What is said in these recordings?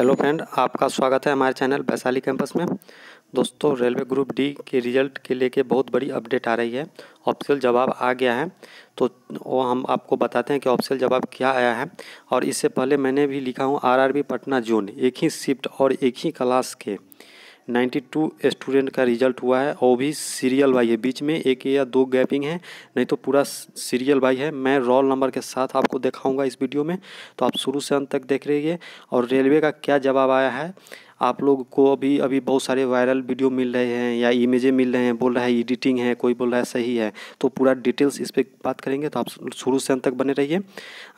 hello friend आपका स्वागत है हमारे चैनल वैशाली कैंपस में दोस्तों रेलवे ग्रुप डी के रिजल्ट के लेके बहुत बड़ी अपडेट आ रही है ऑप्शनल जवाब आ गया है तो वो हम आपको बताते हैं कि ऑप्शनल जवाब क्या आया है और इससे पहले मैंने भी लिखा हूँ आरआरबी पटना जोन एक ही शिफ्ट और एक ही क्लास के 92 स्टूडेंट का रिजल्ट हुआ है और भी सीरियल वाई है बीच में एक या दो गैपिंग है नहीं तो पूरा सीरियल वाई है मैं रोल नंबर के साथ आपको दिखाऊंगा इस वीडियो में तो आप शुरू से अंत तक देख रहिए और रेलवे का क्या जवाब आया है आप लोग को अभी अभी बहुत सारे वायरल वीडियो मिल रहे हैं या इमेजें मिल रहे हैं बोल रहा है एडिटिंग है कोई बोल रहा है सही है तो पूरा डिटेल्स इस पर बात करेंगे तो आप शुरू से अंत तक बने रहिए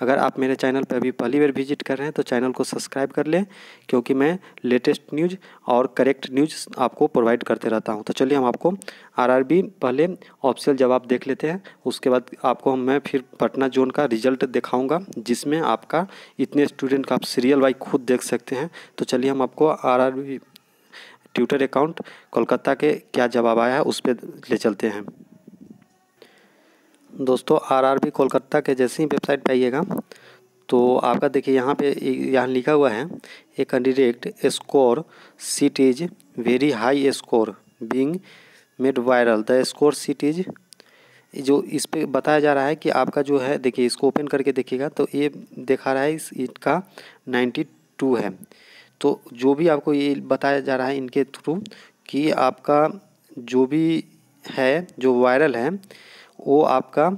अगर आप मेरे चैनल पर अभी पहली बार विजिट कर रहे हैं तो चैनल को सब्सक्राइब कर लें क्योंकि मैं लेटेस्ट न्यूज़ और करेक्ट न्यूज़ आपको प्रोवाइड करते रहता हूँ तो चलिए हम आपको आरआरबी पहले ऑप्शनल जवाब देख लेते हैं उसके बाद आपको मैं फिर पटना जोन का रिजल्ट दिखाऊंगा जिसमें आपका इतने स्टूडेंट का आप सीरियल वाइज खुद देख सकते हैं तो चलिए हम आपको आरआरबी ट्विटर अकाउंट कोलकाता के क्या जवाब आया है उस पर ले चलते हैं दोस्तों आरआरबी कोलकाता के जैसे ही वेबसाइट पर आइएगा तो आपका देखिए यहाँ पे यहाँ लिखा हुआ है a candidate score sheet is very high score being made viral the score sheet is जो इस पर बताया जा रहा है कि आपका जो है देखिए इसको ओपन करके देखिएगा तो ये देखा रहा है इस ईट का नाइन्टी टू है तो जो भी आपको ये बताया जा रहा है इनके थ्रू कि आपका जो भी है जो वायरल है वो आपका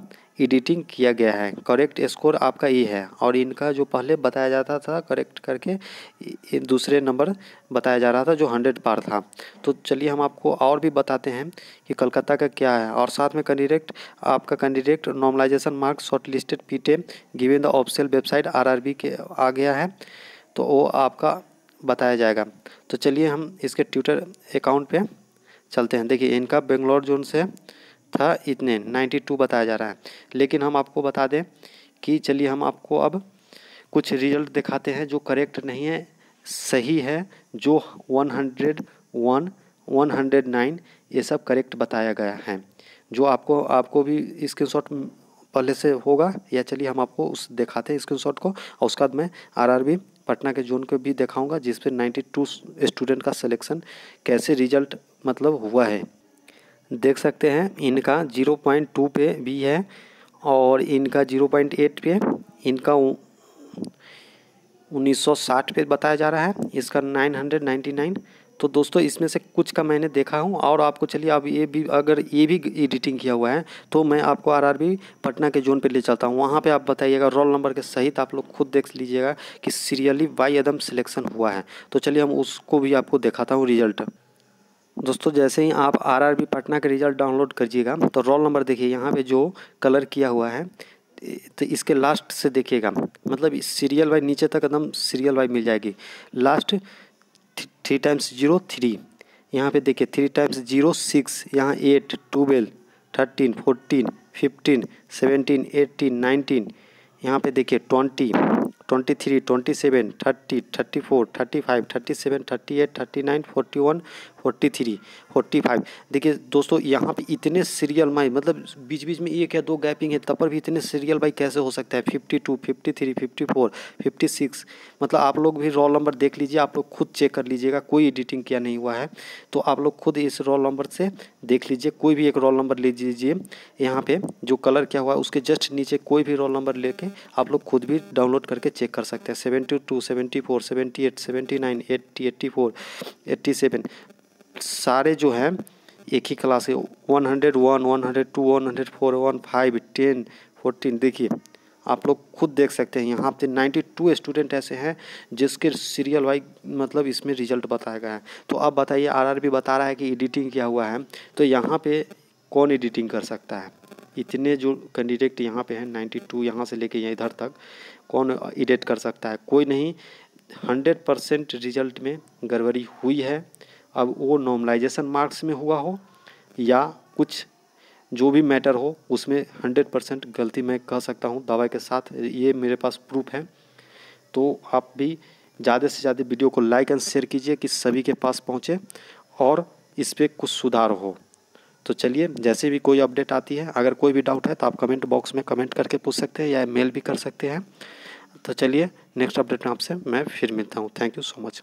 एडिटिंग किया गया है करेक्ट स्कोर आपका ये है और इनका जो पहले बताया जाता था करेक्ट करके दूसरे नंबर बताया जा रहा था जो हंड्रेड पार था तो चलिए हम आपको और भी बताते हैं कि कलकत्ता का क्या है और साथ में कैंडिडेट आपका candidate normalisation mark short listed पीटे गिवेन द ऑफिशियल वेबसाइट बी के आ गया है तो वो आपका बताया जाएगा तो चलिए हम इसके ट्विटर अकाउंट पर चलते हैं देखिए इनका बेंगलोर जोन से था इतने 92 बताया जा रहा है लेकिन हम आपको बता दें कि चलिए हम आपको अब कुछ रिजल्ट दिखाते हैं जो करेक्ट नहीं है सही है जो 101 109 ये सब करेक्ट बताया गया है जो आपको आपको भी स्क्रीन शॉट पहले से होगा या चलिए हम आपको उस दिखाते हैं स्क्रीन शॉट को और उसके बाद मैं आरआरबी पटना के जोन को भी दिखाऊंगा जिस पे 92 स्टूडेंट का सिलेक्शन कैसे रिजल्ट मतलब हुआ है देख सकते हैं इनका 0.2 पे भी है और इनका 0.8 पे इनका 1960 पे बताया जा रहा है इसका 999 तो दोस्तों इसमें से कुछ का मैंने देखा हूँ और आपको चलिए अब ये भी अगर ये भी एडिटिंग किया हुआ है तो मैं आपको आरआरबी पटना के जोन पे ले चलता हूँ वहाँ पे आप बताइएगा रोल नंबर के सहित आप लोग खुद देख लीजिएगा कि सीरियली वाई एदम सिलेक्शन हुआ है तो चलिए हम उसको भी आपको दिखाता हूँ रिजल्ट दोस्तों जैसे ही आप आरआरबी पटना का रिजल्ट डाउनलोड करिएगा तो रोल नंबर देखिए यहाँ पे जो कलर किया हुआ है तो इसके लास्ट से देखिएगा मतलब सीरियल वाइज नीचे तक एकदम सीरियल वाइज मिल जाएगी last three times zero three यहाँ पे देखिए थ्री टाइम्स जीरो सिक्स यहाँ eight twelve thirteen fourteen fifteen seventeen eighteen nineteen यहाँ पे देखिए twenty twenty three twenty seven thirty thirty four thirty five thirty seven thirty eight thirty nine forty one forty three forty five देखिए दोस्तों यहाँ पे इतने serial माई मतलब बीच बीच में एक या दो गैपिंग है तब पर भी इतने सीरियल बाई कैसे हो सकता है fifty two fifty three fifty four fifty six मतलब आप लोग भी रोल नंबर देख लीजिए आप लोग खुद चेक कर लीजिएगा कोई एडिटिंग किया नहीं हुआ है तो आप लोग खुद इस रोल नंबर से देख लीजिए कोई भी एक रोल नंबर ले लीजिए यहाँ पर जो कलर क्या हुआ उसके जस्ट नीचे कोई भी रोल नंबर लेके आप लोग खुद भी डाउनलोड करके चेक कर सकते हैं seventy two seventy four seventy eight seventy nine eighty eighty four eighty seven सारे जो हैं एक ही क्लास के one hundred one one hundred two one hundred four one five ten fourteen देखिए आप लोग खुद देख सकते हैं यहाँ पे टू स्टूडेंट ऐसे हैं जिसके सीरियल वाइज मतलब इसमें रिजल्ट बताया गया है तो अब बताइए आरआरबी बता रहा है कि एडिटिंग क्या हुआ है तो यहाँ पे कौन एडिटिंग कर सकता है इतने जो कैंडिडेट यहाँ पे हैं नाइन्टी टू यहाँ से लेके इधर तक कौन एडिट कर सकता है कोई नहीं हंड्रेड परसेंट रिजल्ट में गड़बड़ी हुई है अब वो नॉर्मलाइजेशन मार्क्स में हुआ हो या कुछ जो भी मैटर हो उसमें हंड्रेड परसेंट गलती मैं कह सकता हूँ दवा के साथ ये मेरे पास प्रूफ है तो आप भी ज़्यादा से ज़्यादा वीडियो को लाइक एंड शेयर कीजिए कि सभी के पास पहुँचे और इस पर कुछ सुधार हो तो चलिए जैसे भी कोई अपडेट आती है अगर कोई भी डाउट है तो आप कमेंट बॉक्स में कमेंट करके पूछ सकते हैं या मेल भी कर सकते हैं तो चलिए नेक्स्ट अपडेट में आपसे मैं फिर मिलता हूँ थैंक यू सो मच